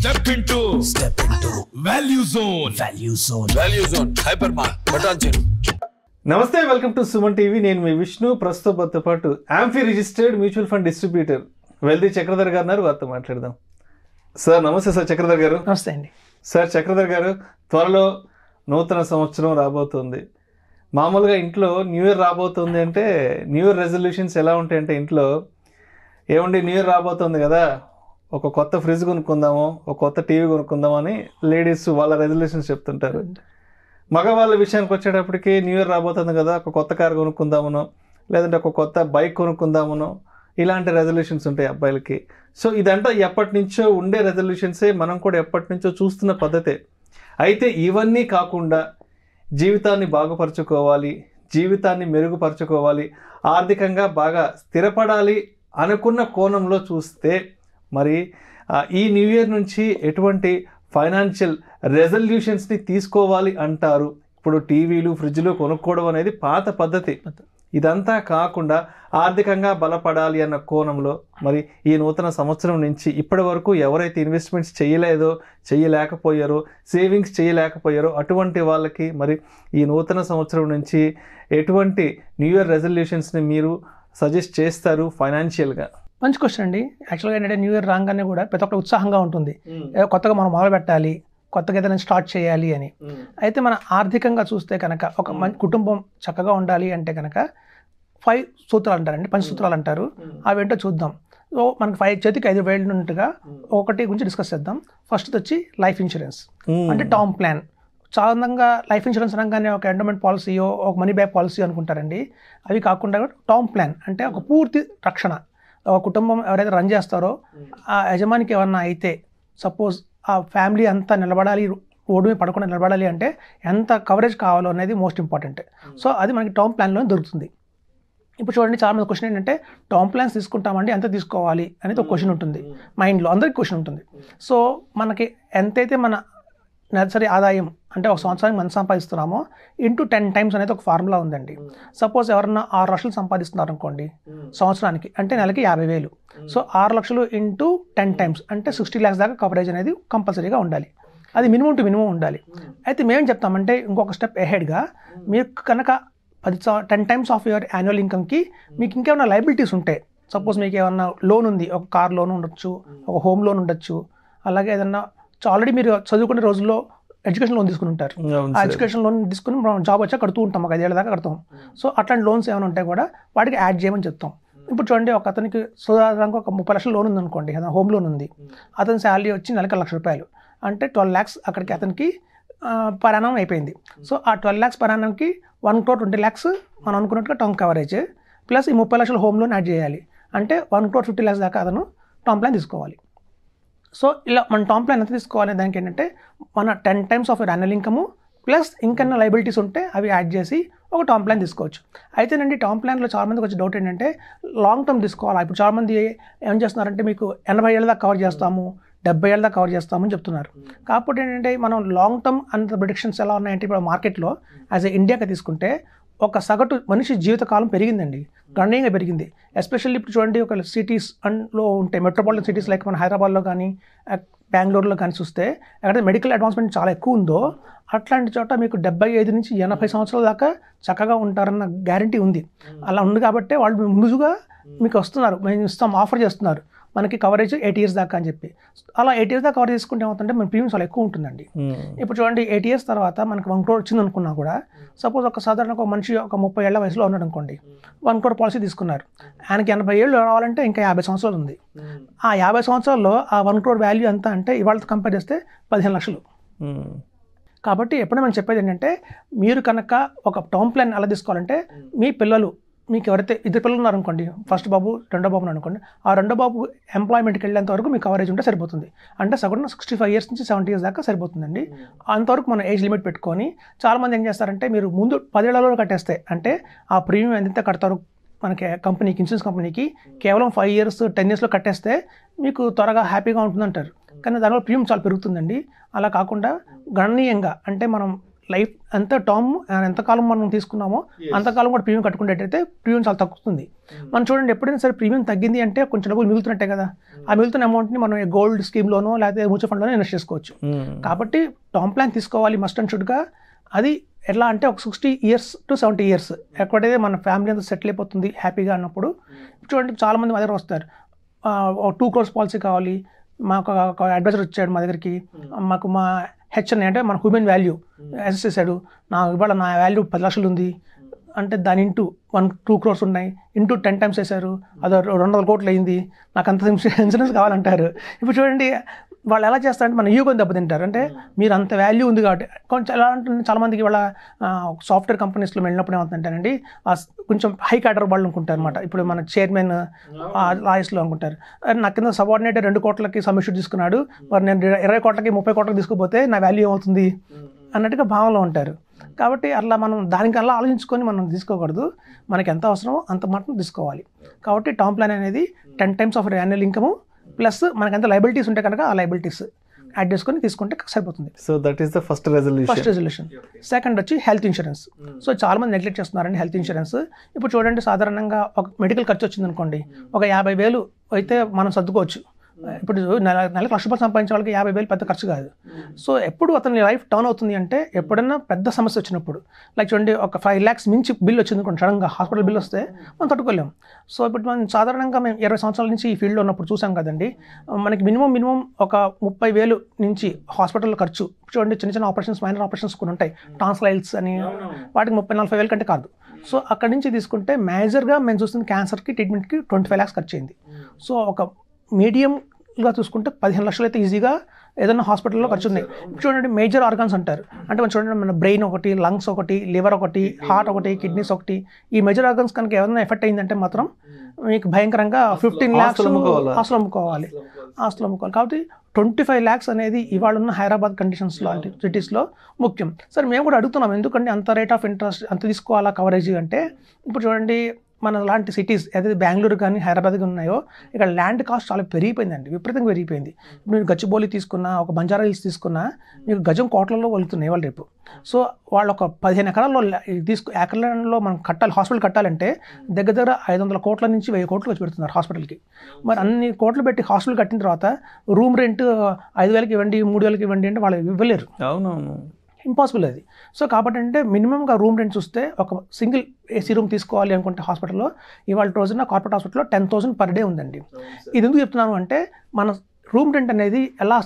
Step into step into value zone value zone value zone hyper mark బటాన్ నమస్తే welcome to Suman TV నేను మీ విష్ణు ప్రస్తుత ప్రస్తుతంతో పాటు AMFI registered mutual fund distributor వెల్ది చక్రధర్ గారు ఉన్నారు వారితో మాట్లాడదాం సార్ నమస్తే సార్ చక్రధర్ గారు నమస్తే అండి సార్ చక్రధర్ గారు త్వరలో నూతన సంవత్సరం రాబోతుంది మామూలుగా ఇంట్లో న్యూ ఇయర్ రాబోతుంది అంటే న్యూ ఇయర్ రెజల్యూషన్స్ ఎలా ఉంటాయంటే ఇంట్లో ఏముండి న్యూ ఇయర్ రాబోతుంది కదా ఒక కొత్త ఫ్రిడ్జ్ కొనుక్కుందాము ఒక కొత్త టీవీ కొనుక్కుందామని అని లేడీస్ వాళ్ళ రెజల్యూషన్స్ చెప్తుంటారు మగవాళ్ళ విషయానికి వచ్చేటప్పటికి న్యూ ఇయర్ రాబోతుంది కదా ఒక కొత్త కార్ కొనుక్కుందామనో లేదంటే ఒక కొత్త బైక్ కొనుక్కుందామనో ఇలాంటి రెజల్యూషన్స్ ఉంటాయి అబ్బాయిలకి సో ఇదంతా ఎప్పటి నుంచో ఉండే రెజల్యూషన్సే మనం కూడా ఎప్పటి నుంచో చూస్తున్న పద్ధతే అయితే ఇవన్నీ కాకుండా జీవితాన్ని బాగుపరచుకోవాలి జీవితాన్ని మెరుగుపరచుకోవాలి ఆర్థికంగా బాగా స్థిరపడాలి అనుకున్న కోణంలో చూస్తే మరి ఈ న్యూ ఇయర్ నుంచి ఎటువంటి ఫైనాన్షియల్ రెజల్యూషన్స్ని తీసుకోవాలి అంటారు ఇప్పుడు టీవీలు ఫ్రిడ్జ్లు కొనుక్కోవడం అనేది పాత పద్ధతి ఇదంతా కాకుండా ఆర్థికంగా బలపడాలి అన్న కోణంలో మరి ఈ నూతన సంవత్సరం నుంచి ఇప్పటి వరకు ఎవరైతే ఇన్వెస్ట్మెంట్స్ చేయలేదో చేయలేకపోయారో సేవింగ్స్ చేయలేకపోయారో అటువంటి వాళ్ళకి మరి ఈ నూతన సంవత్సరం నుంచి ఎటువంటి న్యూ ఇయర్ రెజల్యూషన్స్ని మీరు సజెస్ట్ చేస్తారు ఫైనాన్షియల్గా మంచి క్వశ్చన్ అండి యాక్చువల్గా ఏంటంటే న్యూ ఇయర్ రాగానే కూడా ప్రతి ఒక్కటి ఉత్సాహంగా ఉంటుంది కొత్తగా మనం మొదలు పెట్టాలి కొత్తగా ఏదైనా స్టార్ట్ చేయాలి అని అయితే మన ఆర్థికంగా చూస్తే కనుక ఒక మంచి కుటుంబం చక్కగా ఉండాలి అంటే కనుక ఫైవ్ సూత్రాలు అంటారండి పంచ సూత్రాలు అంటారు అవేంటో చూద్దాం సో మనకి ఫైవ్ చేతికి ఐదు వేలు ఉన్నట్టుగా ఒకటి గురించి డిస్కస్ చేద్దాం ఫస్ట్ వచ్చి లైఫ్ ఇన్సూరెన్స్ అంటే టర్మ్ ప్లాన్ సాధారణంగా లైఫ్ ఇన్సూరెన్స్ అనగానే ఒక ఎండోమెంట్ పాలసీయో ఒక మనీ బ్యాక్ పాలసీ అనుకుంటారండి అవి కాకుండా టర్మ్ ప్లాన్ అంటే ఒక పూర్తి రక్షణ కుటుంబం ఎవరైతే రన్ చేస్తారో ఆ యజమానికి ఏమన్నా అయితే సపోజ్ ఆ ఫ్యామిలీ అంతా నిలబడాలి ఓడిమి పడకుండా నిలబడాలి అంటే ఎంత కవరేజ్ కావాలో అనేది మోస్ట్ ఇంపార్టెంట్ సో అది మనకి టౌన్ ప్లాన్లో దొరుకుతుంది ఇప్పుడు చూడండి చాలా మంది క్వశ్చన్ ఏంటంటే టౌన్ ప్లాన్స్ తీసుకుంటామండి ఎంత తీసుకోవాలి అనేది ఒక క్వశ్చన్ hmm. ఉంటుంది మైండ్లో hmm. అందరికి క్వశ్చన్ ఉంటుంది సో hmm. మనకి ఎంతైతే మన నెలసరి ఆదాయం అంటే ఒక సంవత్సరానికి మనం సంపాదిస్తున్నామో ఇంటూ టెన్ టైమ్స్ అనేది ఒక ఫార్ములా ఉందండి సపోజ్ ఎవరన్నా ఆరు లక్షలు సంపాదిస్తున్నారు అనుకోండి సంవత్సరానికి అంటే నెలకి యాభై వేలు సో ఆరు లక్షలు ఇంటూ టెన్ టైమ్స్ అంటే సిక్స్టీ ల్యాక్స్ దాకా కవరేజ్ అనేది కంపల్సరీగా ఉండాలి అది మినిమం టు మినిమం ఉండాలి అయితే మేము చెప్తామంటే ఇంకొక స్టెప్ ఎహెడ్గా మీకు కనుక పది ten times of your annual ఇన్కమ్కి మీకు ఇంకేమైనా లైబిలిటీస్ ఉంటాయి సపోజ్ మీకు ఏమన్నా లోన్ ఉంది ఒక కార్ లోన్ ఉండొచ్చు ఒక హోమ్ లోన్ ఉండొచ్చు అలాగే ఏదన్నా ఆల్రెడీ మీరు చదువుకునే రోజుల్లో ఎడ్యుకేషన్ లోన్ తీసుకుని ఉంటారు ఆ ఎడ్యుకేషన్ లోన్ తీసుకుని మనం జాబ్ వచ్చా కడుతూ ఉంటాం ఒక ఐదేళ్ళ దాకా కడతాం సో అట్లాంటి లోన్స్ ఏమైనా ఉంటాయి కూడా వాటికి యాడ్ చేయమని చెప్తాం ఇప్పుడు చూడండి ఒక అతనికి సుధారణకు ఒక ముప్పై లక్షల లోన్ ఉంది అనుకోండి హోమ్ లోన్ ఉంది అతని శాలరీ వచ్చి నెలకి లక్ష రూపాయలు అంటే ట్వెల్వ్ ల్యాక్స్ అక్కడికి అతనికి పరాణం అయిపోయింది సో ఆ ట్వెల్వ్ ల్యాక్స్ పరాణంకి వన్ క్రోర్ ట్వంటీ ల్యాక్స్ మనం అనుకున్నట్టుగా టర్మ్ కవరేజ్ ప్లస్ ఈ ముప్పై లక్షల హోమ్ లోన్ యాడ్ చేయాలి అంటే వన్ క్రోర్ ఫిఫ్టీ ల్యాక్స్ దాకా అతను టర్మ్ ప్లాన్ తీసుకోవాలి సో ఇలా మన టాప్ ప్లాన్ ఎంత తీసుకోవాలి దానికి ఏంటంటే మన ten times of annual income plus ఇంకన్నా లైబిలిటీస్ ఉంటే అవి యాడ్ చేసి ఒక టామ్ ప్లాన్ తీసుకోవచ్చు అయితేనండి టామ్ ప్లాన్లో చాలా మందికి వచ్చే డౌట్ ఏంటంటే లాంగ్ టర్మ్ తీసుకోవాలా ఇప్పుడు చాలా మంది ఏం చేస్తున్నారంటే మీకు ఎనభై ఏళ్ళ దాకా కవర్ చేస్తాము డెబ్బై ఏళ్ళ దాకా కవర్ చేస్తామని చెప్తున్నారు కాకపోతే ఏంటంటే మనం లాంగ్ టర్మ్ అంత ప్రొడిక్షన్స్ ఎలా ఉన్నాయంటే ఇప్పుడు మార్కెట్లో యాజ్ ఏ ఇండియాకి తీసుకుంటే ఒక సగటు మనిషి జీవితకాలం పెరిగిందండి గణనీయంగా పెరిగింది ఎస్పెషల్లీ ఇప్పుడు చూడండి ఒక సిటీస్ అండ్లో ఉంటాయి మెట్రోపాలిటన్ సిటీస్ లైక్ మన హైదరాబాద్లో కానీ బెంగళూరులో కానీ చూస్తే ఎక్కడైతే మెడికల్ అడ్వాన్స్మెంట్ చాలా ఎక్కువ ఉందో అట్లాంటి చోట మీకు డెబ్బై ఐదు నుంచి ఎనభై సంవత్సరాల దాకా చక్కగా ఉంటారన్న గ్యారంటీ ఉంది అలా ఉంది కాబట్టి వాళ్ళు ముందుగా మీకు వస్తున్నారు మేము ఇస్తాం ఆఫర్ చేస్తున్నారు మనకి కవరేజ్ ఎయిట్ ఇయర్స్ దాకా అని చెప్పి అలా ఎయిట్ ఇయర్స్ దాకా కవర్ చేసుకుంటే ఏమవుతుంటే మన ప్రీమియం చాలా ఎక్కువ ఉంటుందండి hmm. ఇప్పుడు చూడండి ఎయిట్ ఇయర్స్ తర్వాత మనకి వన్ క్రోడ్ వచ్చింది అనుకున్నా కూడా సపోజ్ ఒక సాధారణ ఒక మనిషి ఒక ముప్పై ఏళ్ళ వయసులో ఉన్నాడు అనుకోండి వన్ క్రోడ్ పాలసీ తీసుకున్నారు ఆయనకి ఎనభై ఏళ్ళు రావాలంటే ఇంకా యాభై సంవత్సరాలు ఉంది hmm. ఆ యాభై సంవత్సరాల్లో ఆ వన్ క్రోడ్ వాల్యూ ఎంత అంటే ఇవాళతో కంపేర్ చేస్తే పదిహేను లక్షలు hmm. కాబట్టి ఎప్పుడైనా మనం చెప్పేది ఏంటంటే మీరు కనుక ఒక టౌన్ ప్లాన్ ఎలా తీసుకోవాలంటే మీ పిల్లలు మీకు ఎవరైతే ఇద్దరు పిల్లలు ఉన్నారనుకోండి ఫస్ట్ బాబు రెండో బాబుని అనుకోండి ఆ రెండో బాబు ఎంప్లాయ్మెంట్కి వెళ్ళేంత వరకు మీకు కవరేజ్ ఉంటే సరిపోతుంది అంటే సగటున సిక్స్టీ ఫైవ్ ఇయర్స్ నుంచి సెవెంటీ ఇయర్స్ దాకా సరిపోతుందండి hmm. అంతవరకు మనం ఏజ్ లిమిట్ పెట్టుకొని చాలామంది ఏం చేస్తారంటే మీరు ముందు పదేళ్లలో కట్టేస్తే అంటే ఆ ప్రీమియం ఎంత కడతారు మనకి కంపెనీకి ఇన్సూరెన్స్ కంపెనీకి కేవలం ఫైవ్ ఇయర్స్ టెన్ ఇయర్స్లో కట్టేస్తే మీకు త్వరగా హ్యాపీగా ఉంటుందంటారు కానీ దానివల్ల ప్రీమియం చాలా పెరుగుతుందండి అలా కాకుండా గణనీయంగా అంటే మనం లైఫ్ ఎంత టర్మ్ ఎంతకాలం మనం తీసుకున్నామో అంతకాలం కూడా ప్రీమియం కట్టుకునేటైతే ప్రీమియం చాలా తగ్గుతుంది hmm. మనం చూడండి ఎప్పుడైనా సరే ప్రీమియం తగ్గింది అంటే కొంచెం డబ్బులు మిగులుతున్నట్టే కదా hmm. ఆ మిగులుతున్న అమౌంట్ని మనం గోల్డ్ స్కీమ్లోనో లేకపోతే మ్యూచువల్ ఫండ్లోనో ఇన్వెస్ట్ చేసుకోవచ్చు hmm. కాబట్టి టర్మ్ ప్లాన్ తీసుకోవాలి మస్ట్ అండ్ షుడ్గా అది ఎలా అంటే ఒక sixty years to seventy years ఎక్కడైతే మన ఫ్యామిలీ అంతా సెటిల్ అయిపోతుంది హ్యాపీగా అన్నప్పుడు చూడండి చాలామంది మా దగ్గర వస్తారు టూ క్రోర్స్ పాలసీ కావాలి మాకు ఒక అడ్వైజర్ వచ్చాడు మా దగ్గరికి మాకు మా హెచ్ అని అంటే మన హ్యూమన్ వాల్యూ యాసెస్ చేశాడు నా ఇవాళ నా వాల్యూ పది లక్షలు ఉంది అంటే దాని ఇంటూ వన్ టూ క్రోర్స్ ఉన్నాయి ఇంటూ టెన్ టైమ్స్ వేశారు అదో రెండు వందల కోట్లు అయింది నాకు అంత ఇన్సూరెన్స్ కావాలంటారు ఇప్పుడు చూడండి వాళ్ళు ఎలా చేస్తారంటే మన ఈగోని దెబ్బతింటారు అంటే hmm. మీరు అంత వాల్యూ ఉంది కాబట్టి కొంచెం ఎలా అంటే చాలామందికి వాళ్ళ సాఫ్ట్వేర్ కంపెనీస్లో వెళ్ళినప్పుడు ఏమవుతుంటారండి కొంచెం హై క్యాడర్ వాళ్ళు అనుకుంటారు అనమాట hmm. ఇప్పుడు మన చైర్మన్ లాయర్స్లో hmm. అనుకుంటారు నా కింద సబార్డినేటర్ రెండు కోట్లకి సమీక్ష తీసుకున్నాడు మరి నేను ఇరవై కోట్లకి ముప్పై కోట్లకి తీసుకుపోతే నా వాల్యూ ఏమవుతుంది అన్నట్టుగా భావంలో ఉంటారు కాబట్టి అట్లా మనం దానికి అలా ఆలోచించుకొని మనం తీసుకోకూడదు మనకి ఎంత అవసరమో అంత మాత్రం తీసుకోవాలి కాబట్టి టౌన్ ప్లాన్ అనేది ten times of annual income plus మనకంత లైబిలిటీస్ ఉంటే కనుక ఆ లైబిలిటీస్ యాడ్ చేసుకొని తీసుకుంటే సరిపోతుంది so that is the first resolution first resolution second వచ్చి హెల్త్ ఇన్సూరెన్స్ సో చాలా మంది నెగ్లెక్ట్ చేస్తున్నారండి హెల్త్ ఇన్సూరెన్స్ ఇప్పుడు చూడండి సాధారణంగా ఒక మెడికల్ ఖర్చు వచ్చింది అనుకోండి ఒక యాభై వేలు అయితే మనం సర్దుకోవచ్చు ఇప్పుడు నెలకు లక్ష రూపాయలు సంపాదించే వాళ్ళకి యాభై వేలు పెద్ద ఖర్చు కాదు hmm. సో ఎప్పుడు అతని లైఫ్ టర్న్ అవుతుంది అంటే ఎప్పుడైనా పెద్ద సమస్య వచ్చినప్పుడు లైక్ చూడండి ఒక ఫైవ్ ల్యాక్స్ మించి బిల్ వచ్చింది కొన్ని సడన్గా హాస్పిటల్ బిల్ వస్తే hmm. మనం తట్టుకోలేము సో ఇప్పుడు మనం సాధారణంగా మేము ఇరవై సంవత్సరాల నుంచి ఈ ఫీల్డ్లో ఉన్నప్పుడు చూసాం కదండి hmm. మనకి మినిమం మినిమం ఒక ముప్పై వేలు నుంచి హాస్పిటల్ ఖర్చు చూడండి చిన్న చిన్న ఆపరేషన్స్ మైనర్ ఆపరేషన్స్ కొన్ని ఉంటాయి ట్రాన్స్లైల్స్ అని వాటికి ముప్పై నలభై వేల కంటే కాదు సో అక్కడి నుంచి తీసుకుంటే మేజర్గా మేము చూస్తుంది క్యాన్సర్కి ట్రీట్మెంట్కి ట్వంటీ ఫైవ్ ల్యాక్స్ ఖర్చు అయింది సో ఒక మీడియంగా చూసుకుంటే పదిహేను లక్షలు అయితే ఈజీగా ఏదైనా హాస్పిటల్లో ఖర్చు ఉన్నాయి చూడండి మేజర్ ఆర్గాన్స్ అంటారు అంటే మనం చూడండి మన బ్రెయిన్ ఒకటి లంగ్స్ ఒకటి లివర్ ఒకటి హార్ట్ ఒకటి కిడ్నీస్ ఒకటి ఈ మేజర్ ఆర్గాన్స్ కనుక ఏదైనా ఎఫెక్ట్ అయిందంటే మాత్రం hmm. మీకు భయంకరంగా ఫిఫ్టీన్ ల్యాక్స్ హాస్టల్ అమ్ముకోవాలి హాస్టల్ అమ్ముకోవాలి కాబట్టి ట్వంటీ ఫైవ్ ల్యాక్స్ అనేది ఇవాళ ఉన్న హైదరాబాద్ కండిషన్స్ లాంటి hmm. సిటీస్లో ముఖ్యం సరే మేము కూడా అడుగుతున్నాం ఎందుకంటే అంత రేట్ ఆఫ్ ఇంట్రెస్ట్ అంత తీసుకోవాలా కవరేజ్ అంటే ఇప్పుడు చూడండి మన లాంటి సిటీస్ ఏదైతే బెంగళూరు కానీ హైదరాబాద్ కానీ ఉన్నాయో ఇక్కడ ల్యాండ్ కాస్ట్ చాలా పెరిగిపోయిందండి విపరీతంగా పెరిగిపోయింది మీరు గచ్చిబౌలి తీసుకున్న ఒక బంజారా హిల్స్ తీసుకున్న మీకు గజం కోట్లలో వెళ్తున్నాయి వాళ్ళు రేపు సో వాళ్ళు ఒక పదిహేను ఎకరాల్లో తీసుకు ఎకరాల్లో మనం కట్టాలి హాస్పిటల్ కట్టాలంటే దగ్గర దగ్గర ఐదు వందల కోట్ల నుంచి వెయ్యి కోట్లు వచ్చి పెడుతున్నారు హాస్పిటల్కి మరి అన్ని కోట్లు పెట్టి హాస్పిటల్ కట్టిన తర్వాత రూమ్ రెంట్ ఐదు వేలకి ఇవ్వండి మూడు వేలకి ఇవ్వండి అంటే వాళ్ళు ఇవ్వలేరు అవునవును ఇంపాసిబుల్ అది సో కాబట్టి అంటే మినిమంగా రూమ్ రెంట్ చూస్తే ఒక సింగిల్ ఏసీ రూమ్ తీసుకోవాలి అనుకుంటే హాస్పిటల్లో ఇవాళ రోజున కార్పొరేట్ హాస్పిటల్లో టెన్ థౌసండ్ పర్ డే ఉందండి ఇది ఎందుకు చెప్తున్నాను అంటే మన రూమ్ రెంట్ అనేది ఎలా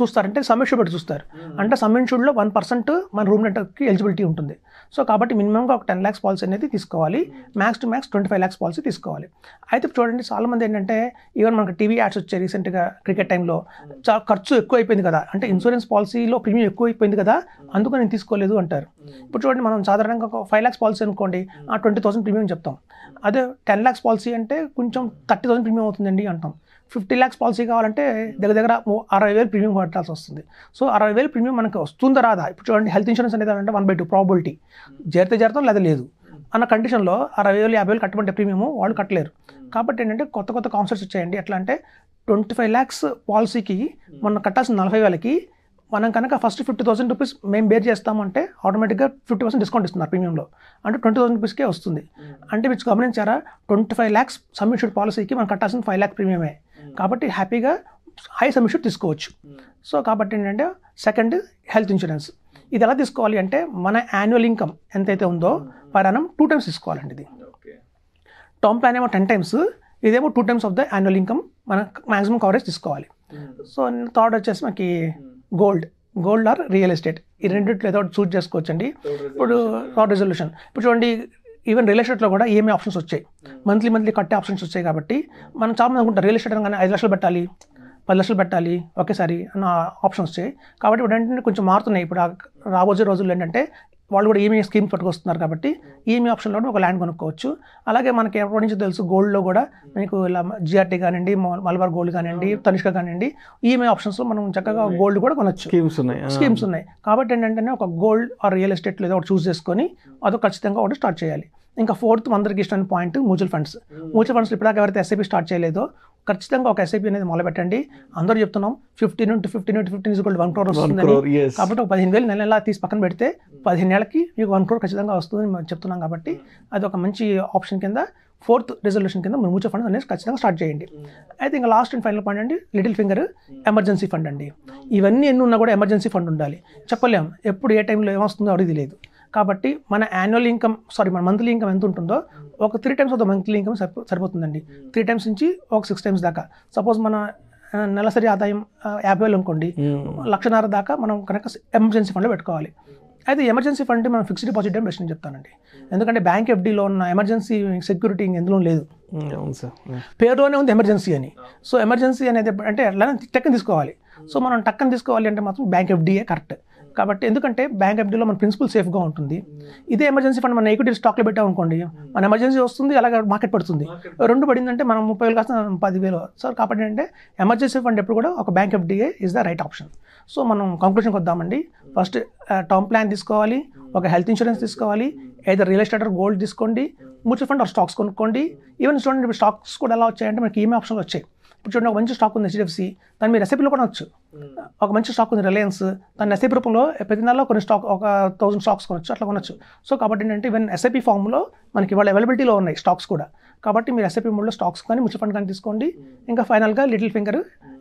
చూస్తారంటే సమ్మెన్షూడ్ పెట్టి చూస్తారు అంటే సమ్మెన్షూడ్లో వన్ పర్సెంట్ మన రూమ్ రెంట్కి ఎలిజిబిలిటీ ఉంటుంది సో కాబట్టి మినిమంగా ఒక టెన్ ల్యాక్స్ పాలసీ అనేది తీసుకోవాలి max to max twenty five lakhs policy తీసుకోవాలి అయితే చూడండి చాలామంది ఏంటంటే ఈవెన్ మనకు టీవీ యాడ్స్ వచ్చాయి రీసెంట్గా క్రికెట్ టైంలో చాలా ఖర్చు ఎక్కువ అయిపోయింది కదా అంటే ఇన్సూరెన్స్ పాలసీలో ప్రీమియం ఎక్కువ అయిపోయింది కదా అందుకు నేను తీసుకోలేదు అంటారు ఇప్పుడు చూడండి మనం సాధారణంగా ఒక ఫైవ్ ల్యాక్స్ పాలసీ అనుకోండి ఆ ట్వంటీ థౌసండ్ ప్రీమియం చెప్తాం అదే టెన్ ల్యాక్స్ పాలసీ అంటే కొంచెం థర్టీ థౌసండ్ ప్రీమియం అవుతుందండి అంటాం ఫిఫ్టీ ల్యాక్స్ పాలసీ కావాలంటే దగ్గర దగ్గర అరవై వేలు ప్రీమియం కట్టాల్సి వస్తుంది సో అరవై వేలు ప్రీమియం మనకు వస్తుందా రాదా ఇప్పుడు చూడండి హెల్త్ ఇన్సూరెన్స్ అనేది అంటే వన్ బై టూ ప్రాబిలిటీ జరితే జరతాం లేదా లేదు అన్న కండిషన్లో అరవై వేలు యాభై వేలు కట్టమంటే ప్రీమియం వాళ్ళు కట్టలేరు కాబట్టి ఏంటంటే కొత్త కొత్త కాన్సెప్ట్స్ వచ్చాయండి ఎట్లా అంటే ట్వంటీ ఫైవ్ ల్యాక్స్ పాలసీకి మనం కట్టాల్సిన నలభై వేలకి మనం కనుక ఫస్ట్ ఫిఫ్టీ థౌసండ్ రూపీస్ మేము బేర్ చేస్తామంటే ఆటోమేటిక్గా ఫిఫ్టీ పర్సెంట్ డిస్కౌంట్ ఇస్తున్నారు ప్రీమియంలో అంటే ట్వంటీ థౌసండ్ రూపీస్కే వస్తుంది hmm. అంటే మీరు గమనించారా ట్వంటీ ఫైవ్ ల్యాక్స్ సబ్మిషన్ పాలసీకి మనం కట్టాల్సిన ఫైవ్ ల్యాక్ ప్రీమియమే కాబట్టి హ్యాపీగా హై సబ్మిషన్ తీసుకోవచ్చు hmm. సో కాబట్టి ఏంటంటే సెకండ్ హెల్త్ ఇన్సూరెన్స్ ఇది ఎలా తీసుకోవాలి అంటే మన యాన్యువల్ ఇన్కమ్ ఎంతైతే ఉందో పర్ అనం టూ టైమ్స్ తీసుకోవాలండి ఇది టర్మ్ ప్లాన్ ఏమో టెన్ టైమ్స్ ఇదేమో two times of the annual income మన మ్యాక్సిమం కవరేజ్ తీసుకోవాలి hmm. సో థర్డ్ వచ్చేసి మనకి gold gold or real estate ఈ రెండింటిలో ఏదో చూస్ చేసుకోవచ్చండి ఇప్పుడు నాట్ రిజల్యూషన్ ఇప్పుడు చూడండి ఈవెన్ రియల్ ఎస్టేట్లో కూడా ఏమే ఆప్షన్స్ వచ్చాయి మంత్లీ మంత్లీ కట్టే ఆప్షన్స్ వచ్చాయి కాబట్టి మనం చాలా మంది అనుకుంటాం రియల్ ఎస్టేట్ కానీ ఐదు లక్షలు పెట్టాలి పది లక్షలు పెట్టాలి ఒకేసారి అన్న ఆప్షన్స్ వచ్చాయి కాబట్టి ఇప్పుడు ఏంటంటే కొంచెం మారుతున్నాయి ఇప్పుడు రాబోయే రోజుల్లో ఏంటంటే వాళ్ళు కూడా ఈఎంఐ స్కీమ్ పట్టుకొస్తున్నారు కాబట్టి ఈఎంఐ ఆప్షన్లో ఒక ల్యాండ్ కొనుక్కోవచ్చు అలాగే మనకి ఎప్పటి నుంచి తెలుసు గోల్డ్లో కూడా మీకు ఇలా జిఆర్టీ కానివ్వండి మలబార్ గోల్డ్ కానివ్వండి తనిష్క కానివ్వండి ఈఎంఐ ఆప్షన్స్లో మనం చక్కగా గోల్డ్ కూడా కొనవచ్చు స్కీమ్స్ ఉన్నాయి స్కీమ్స్ ఉన్నాయి కాబట్టి ఏంటంటే ఒక గోల్డ్ ఆర్ రియల్ ఎస్టేట్ ఏదో ఒకటి చూస్ చేసుకొని అదో ఖచ్చితంగా ఒకటి స్టార్ట్ చేయాలి ఇంకా ఫోర్త్ అందరికి ఇష్టమైన point mutual funds mutual funds ఇప్పటిదాకా ఎవరైతే ఎస్ఐపీ స్టార్ట్ చేయలేదో ఖచ్చితంగా ఒక ఎస్ఐపి అనేది మొదలుపెట్టండి అందరూ చెప్తున్నాం fifteen to fifteen to fifteen is gold one crore వస్తుంది కాబట్టి ఒక పదిహేను వేలు నెల నెల తీసి పక్కన పెడితే పదిహేను నెలకి మీకు వన్ క్రోర్ ఖచ్చితంగా వస్తుందని మనం చెప్తున్నాం కాబట్టి అది ఒక మంచి ఆప్షన్ కింద ఫోర్త్ రిజల్యూషన్ కింద మీరు మ్యూచువల్ ఫండ్ అనేది ఖచ్చితంగా స్టార్ట్ చేయండి అయితే ఇంకా లాస్ట్ అండ్ ఫైనల్ పాయింట్ అండి లిటిల్ ఫింగర్ ఎమర్జెన్సీ ఫండ్ అండి ఇవన్నీ ఎన్ని ఉన్నా కూడా ఎమర్జెన్సీ ఫండ్ ఉండాలి చెప్పలేం ఎప్పుడు ఏ టైంలో ఏమొస్తుందో అడిగి లేదు కాబట్టి మన యాన్యువల్ ఇన్కమ్ సారీ మన మంత్లీ ఇన్కమ్ ఎంత ఉంటుందో ఒక త్రీ టైమ్స్ ఒక మంత్లీ ఇన్కమ్ సరిపోతుందండి త్రీ టైమ్స్ నుంచి ఒక సిక్స్ టైమ్స్ దాకా సపోజ్ మన నెలసరి ఆదాయం యాభై వేలు అనుకోండి hmm. లక్షన్నర దాకా మనం కనుక ఎమర్జెన్సీ ఫండ్లో పెట్టుకోవాలి అయితే ఎమర్జెన్సీ ఫండ్ మనం ఫిక్స్డ్ డిపాజిట్ అని బెస్ట్ చెప్తానండి ఎందుకంటే బ్యాంక్ ఎఫ్డీలో ఉన్న ఎమర్జెన్సీ సెక్యూరిటీ ఎందులో లేదు hmm, hmm. పేరులోనే ఉంది ఎమర్జెన్సీ అని సో ఎమర్జెన్సీ అనేది అంటే ఎట్లా టక్కన తీసుకోవాలి సో మనం టక్కన తీసుకోవాలి అంటే మాత్రం బ్యాంక్ ఎఫ్డీఏ కరెక్ట్ కాబట్టి ఎందుకంటే బ్యాంక్ ఎఫ్డీలో మన ప్రిన్సిపల్ సేఫ్గా ఉంటుంది ఇదే ఎమర్జెన్సీ ఫండ్ మన ఈక్విటీ స్టాక్లో అనుకోండి మన ఎమర్జెన్సీ వస్తుంది అలాగే మార్కెట్ పడుతుంది రెండు పడిందంటే మనం ముప్పై వేలు కాస్త పదివేలు సార్ కాబట్టి అంటే ఎమర్జెన్సీ ఫండ్ ఎప్పుడు కూడా ఒక బ్యాంక్ ఎఫ్డీఏ is the right option so మనం కంక్లూషన్కి వద్దామండి ఫస్ట్ టర్మ్ ప్లాన్ తీసుకోవాలి ఒక హెల్త్ ఇన్సూరెన్స్ తీసుకోవాలి ఏదో రియల్ ఎస్టేట్ ఆర్ గోల్డ్ తీసుకోండి మ్యూచువల్ ఫండ్ ఆర్ స్టాక్స్ కొనుక్కోండి ఈవెన్ చూడండి స్టాక్స్ కూడా ఎలా వచ్చాయంటే మనకి ఈమె ఆప్షన్లు వచ్చాయి ఇప్పుడు చూడండి ఒక మంచి స్టాక్ ఉంది హెచ్డిఎఫ్సి దాన్ని మీరు ఎస్ఐపీలో వచ్చు ఒక మంచి స్టాక్ ఉంది రిలయన్స్ దాని ఎస్ఐపీ రూపంలో ప్రతి నెలలో కొన్ని స్టాక్ ఒక థౌసండ్ స్టాక్స్ కొనొచ్చు అట్లా కొనొచ్చు సో కాబట్టి ఏంటంటే ఈవెన్ ఎస్ఐపీ ఫామ్లో మనకి ఇవాళ అవైలబిలిటీలో ఉన్నాయి స్టాక్స్ కూడా కాబట్టి మీరు ఎస్ఐపీ మూడులో స్టాక్స్ కానీ మ్యూచువల్ ఫండ్ కానీ తీసుకోండి ఇంకా ఫైనల్గా little finger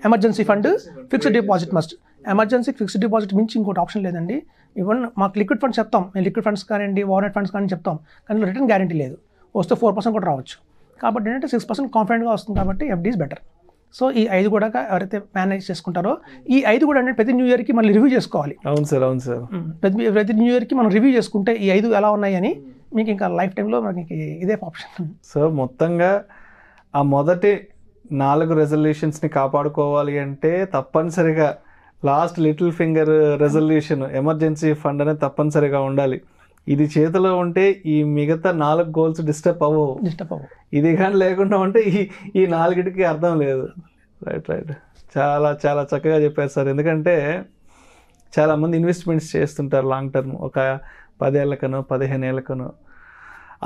emergency fund fixed deposit must emergency fixed deposit మించి ఇంకోటి ఆప్షన్ లేదండి ఈవెన్ మాకు లిక్విడ్ ఫండ్స్ చెప్తాం మేము లిక్విడ్ ఫండ్స్ కానివ్వండి వారెంట్ ఫండ్స్ కానీ చెప్తాం కానీ రిటర్న్ గ్యారంటీ లేదు వస్తే ఫోర్ పర్సెంట్ కూడా రావచ్చు కాబట్టి ఏంటంటే సిక్స్ పర్సెంట్ కాన్ఫిడెంట్గా వస్తుంది కాబట్టి ఎఫ్డీస్ బెటర్ సో ఈ ఐదు కూడా ఎవరైతే మేనేజ్ చేసుకుంటారో ఈ ఐదు కూడా అంటే ప్రతి న్యూ ఇయర్కి మనం రివ్యూ చేసుకోవాలి అవును సార్ అవును సార్ ప్రతి ప్రతి న్యూ ఇయర్కి మనం రివ్యూ చేసుకుంటే ఈ ఐదు ఎలా ఉన్నాయని మీకు ఇంకా లైఫ్ టైంలో మనకి ఇదే ఆప్షన్ సో మొత్తంగా ఆ మొదటి నాలుగు రెజల్యూషన్స్ని కాపాడుకోవాలి అంటే తప్పనిసరిగా last little finger resolution emergency fund అనేది తప్పనిసరిగా ఉండాలి ఇది చేతిలో ఉంటే ఈ మిగతా నాలుగు గోల్స్ డిస్టర్బ్ అవ్వవు డిస్టర్బ్ అవ్వవు ఇది కానీ లేకుండా ఉంటే ఈ ఈ నాలుగిటికి అర్థం లేదు రైట్ రైట్ చాలా చాలా చక్కగా చెప్పారు సార్ ఎందుకంటే చాలామంది ఇన్వెస్ట్మెంట్స్ చేస్తుంటారు లాంగ్ టర్మ్ ఒక పదేళ్ళకనో పదిహేను ఏళ్ళకనో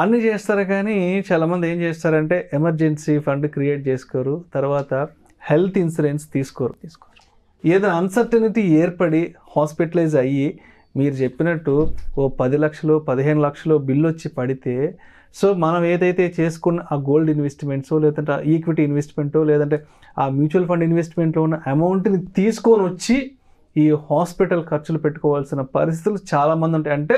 అన్నీ చేస్తారు కానీ చాలామంది ఏం చేస్తారంటే ఎమర్జెన్సీ ఫండ్ క్రియేట్ చేసుకోరు తర్వాత హెల్త్ ఇన్సూరెన్స్ తీసుకోరు తీసుకోరు ఏదైనా అన్సర్టనిటీ ఏర్పడి హాస్పిటలైజ్ అయ్యి మీరు చెప్పినట్టు ఓ పది లక్షలు పదిహేను లక్షలు బిల్లు వచ్చి పడితే సో మనం ఏదైతే చేసుకున్న ఆ గోల్డ్ ఇన్వెస్ట్మెంట్స్ లేదంటే ఆ ఈక్విటీ ఇన్వెస్ట్మెంటో లేదంటే ఆ మ్యూచువల్ ఫండ్ ఇన్వెస్ట్మెంట్లో ఉన్న అమౌంట్ని తీసుకొని వచ్చి ఈ హాస్పిటల్ ఖర్చులు పెట్టుకోవాల్సిన పరిస్థితులు చాలామంది ఉంటాయి అంటే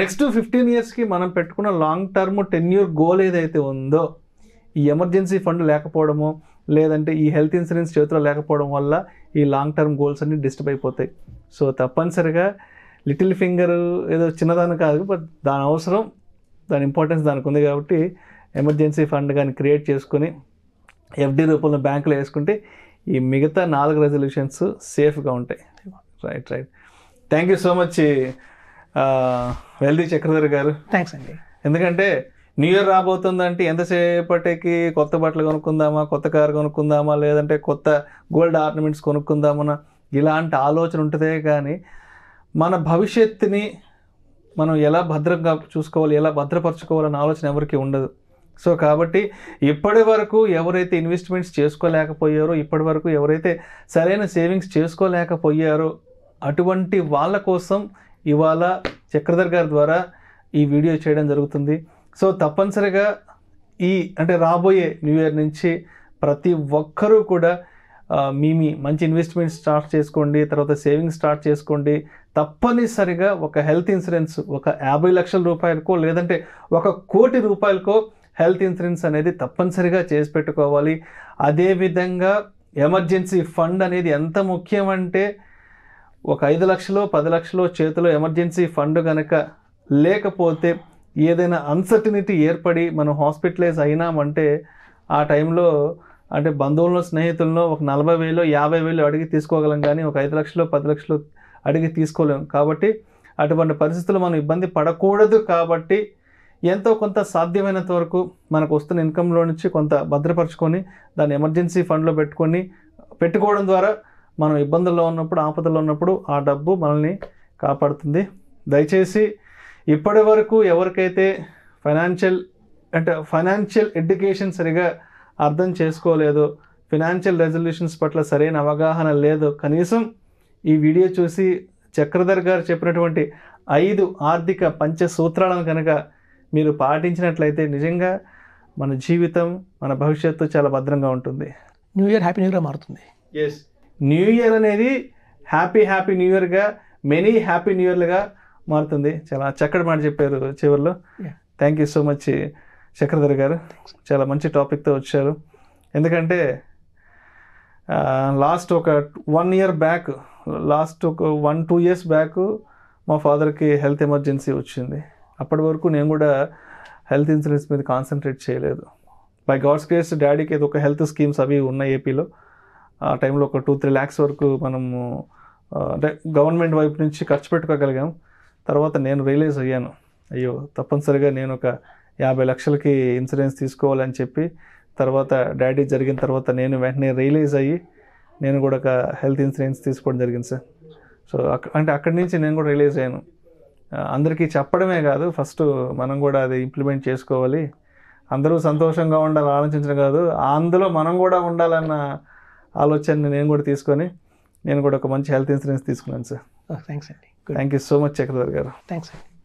నెక్స్ట్ ఫిఫ్టీన్ ఇయర్స్కి మనం పెట్టుకున్న long term ten year goal ఏదైతే ఉందో ఈ ఎమర్జెన్సీ ఫండ్ లేకపోవడమో లేదంటే ఈ హెల్త్ ఇన్సూరెన్స్ చేతిలో లేకపోవడం వల్ల ఈ లాంగ్ టర్మ్ గోల్స్ అన్ని డిస్టర్బ్ అయిపోతాయి సో తప్పనిసరిగా లిటిల్ ఫింగర్ ఏదో చిన్నదాన్ని కాదు బట్ దాని అవసరం దాని ఇంపార్టెన్స్ దానికి ఉంది కాబట్టి ఎమర్జెన్సీ ఫండ్ కానీ క్రియేట్ చేసుకొని ఎఫ్డి రూపంలో బ్యాంకులో వేసుకుంటే ఈ మిగతా నాలుగు రెజల్యూషన్స్ సేఫ్గా ఉంటాయి right right thank you so much వెల్దీ చక్రధర్ గారు థ్యాంక్స్ అండి ఎందుకంటే న్యూ ఇయర్ రాబోతుందంటే ఎంతసేపటికి కొత్త బట్టలు కొనుక్కుందామా కొత్త కారు కొనుక్కుందామా లేదంటే కొత్త గోల్డ్ ఆర్నమెంట్స్ కొనుక్కుందామా ఇలాంటి ఆలోచన ఉంటుందే కానీ మన భవిష్యత్తుని మనం ఎలా భద్రంగా చూసుకోవాలి ఎలా భద్రపరచుకోవాలన్న ఆలోచన ఎవరికి ఉండదు సో కాబట్టి ఇప్పటి వరకు ఎవరైతే ఇన్వెస్ట్మెంట్స్ చేసుకోలేకపోయారో ఇప్పటి వరకు ఎవరైతే సరైన సేవింగ్స్ చేసుకోలేకపోయారో అటువంటి వాళ్ళ కోసం ఇవాళ చక్రధర్ గారి ద్వారా ఈ వీడియో చేయడం జరుగుతుంది సో తప్పనిసరిగా ఈ అంటే రాబోయే న్యూ ఇయర్ నుంచి ప్రతి ఒక్కరూ కూడా మీ మీ మంచి ఇన్వెస్ట్మెంట్ స్టార్ట్ చేసుకోండి తర్వాత సేవింగ్స్ స్టార్ట్ చేసుకోండి తప్పనిసరిగా ఒక హెల్త్ ఇన్సూరెన్స్ ఒక యాభై లక్షల రూపాయలకో లేదంటే ఒక కోటి రూపాయలకో హెల్త్ ఇన్సూరెన్స్ అనేది తప్పనిసరిగా చేసి పెట్టుకోవాలి అదేవిధంగా ఎమర్జెన్సీ ఫండ్ అనేది ఎంత ముఖ్యం అంటే ఒక ఐదు లక్షలు పది లక్షలు చేతిలో ఎమర్జెన్సీ ఫండ్ కనుక లేకపోతే ఏదైనా అన్సర్టనిటీ ఏర్పడి మనం హాస్పిటలైజ్ అయినామంటే ఆ టైంలో అంటే బంధువులను స్నేహితుల్లో ఒక నలభై వేలు యాభై వేలు అడిగి తీసుకోగలం కానీ ఒక ఐదు లక్షలు పది లక్షలు అడిగి తీసుకోలేము కాబట్టి అటువంటి పరిస్థితులు మనం ఇబ్బంది పడకూడదు కాబట్టి ఎంతో కొంత సాధ్యమైనంత వరకు మనకు వస్తున్న ఇన్కంలో నుంచి కొంత భద్రపరచుకొని దాన్ని ఎమర్జెన్సీ ఫండ్లో పెట్టుకొని పెట్టుకోవడం ద్వారా మనం ఇబ్బందుల్లో ఉన్నప్పుడు ఆపదల్లో ఉన్నప్పుడు ఆ డబ్బు మనల్ని కాపాడుతుంది దయచేసి ఇప్పటి వరకు ఎవరికైతే ఫైనాన్షియల్ అంటే ఫైనాన్షియల్ ఎడ్యుకేషన్ సరిగా అర్థం చేసుకోలేదు ఫినాన్షియల్ రెజల్యూషన్స్ పట్ల సరైన అవగాహన లేదు కనీసం ఈ వీడియో చూసి చక్రధర్ గారు చెప్పినటువంటి ఐదు ఆర్థిక పంచ సూత్రాలను కనుక మీరు పాటించినట్లయితే నిజంగా మన జీవితం మన భవిష్యత్తు చాలా భద్రంగా ఉంటుంది new year happy new year మారుతుంది ఎస్ న్యూ ఇయర్ అనేది హ్యాపీ హ్యాపీ న్యూ ఇయర్గా మెనీ హ్యాపీ న్యూ ఇయర్లుగా మారుతుంది చాలా చక్కటి మాట చెప్పారు చివరిలో thank you so much Chakradhar గారు చాలా మంచి టాపిక్తో వచ్చారు ఎందుకంటే లాస్ట్ ఒక వన్ ఇయర్ బ్యాక్ లాస్ట్ ఒక వన్ టూ ఇయర్స్ బ్యాక్ మా ఫాదర్కి హెల్త్ ఎమర్జెన్సీ వచ్చింది అప్పటి వరకు నేను కూడా హెల్త్ ఇన్సూరెన్స్ మీద కాన్సన్ట్రేట్ చేయలేదు బై గాడ్స్ గ్రేస్ డాడీకి ఏదో ఒక హెల్త్ స్కీమ్స్ అవి ఉన్నాయి ఏపీలో ఆ టైంలో ఒక టూ త్రీ ల్యాక్స్ వరకు మనము అంటే గవర్నమెంట్ వైపు నుంచి ఖర్చు పెట్టుకోగలిగాం తర్వాత నేను రియలైజ్ అయ్యాను అయ్యో తప్పనిసరిగా నేను ఒక యాభై లక్షలకి ఇన్సూరెన్స్ తీసుకోవాలని చెప్పి తర్వాత డాడీ జరిగిన తర్వాత నేను వెంటనే రిలీజ్ అయ్యి నేను కూడా ఒక హెల్త్ ఇన్సూరెన్స్ తీసుకోవడం జరిగింది సార్ సో అంటే అక్కడి నుంచి నేను కూడా రిలీజ్ అయ్యాను అందరికీ చెప్పడమే కాదు ఫస్ట్ మనం కూడా అది ఇంప్లిమెంట్ చేసుకోవాలి అందరూ సంతోషంగా ఉండాలని ఆలోచించడం కాదు అందులో మనం కూడా ఉండాలన్న ఆలోచనని నేను కూడా తీసుకొని నేను కూడా ఒక మంచి హెల్త్ ఇన్సూరెన్స్ తీసుకున్నాను సార్ థ్యాంక్స్ అండి thank you so much Chakradhar గారు థ్యాంక్స్ అండి